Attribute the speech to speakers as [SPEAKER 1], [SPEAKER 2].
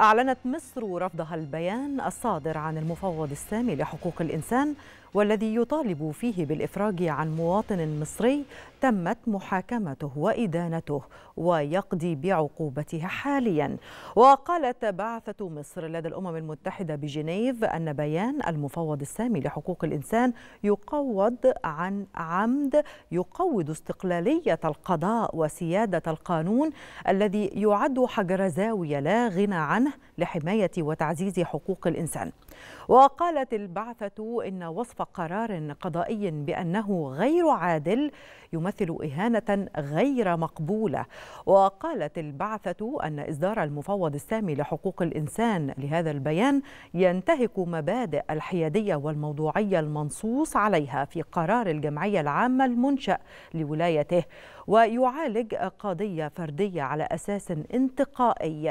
[SPEAKER 1] أعلنت مصر رفضها البيان الصادر عن المفوض السامي لحقوق الإنسان والذي يطالب فيه بالإفراج عن مواطن مصري تمت محاكمته وإدانته ويقضي بعقوبته حاليا وقالت بعثة مصر لدى الأمم المتحدة بجنيف أن بيان المفوض السامي لحقوق الإنسان يقوض عن عمد يقوض استقلالية القضاء وسيادة القانون الذي يعد حجر زاوية لا غنى عنه عنه لحماية وتعزيز حقوق الإنسان وقالت البعثة إن وصف قرار قضائي بأنه غير عادل يمثل إهانة غير مقبولة وقالت البعثة أن إصدار المفوض السامي لحقوق الإنسان لهذا البيان ينتهك مبادئ الحيادية والموضوعية المنصوص عليها في قرار الجمعية العامة المنشأ لولايته ويعالج قضية فردية على أساس انتقائي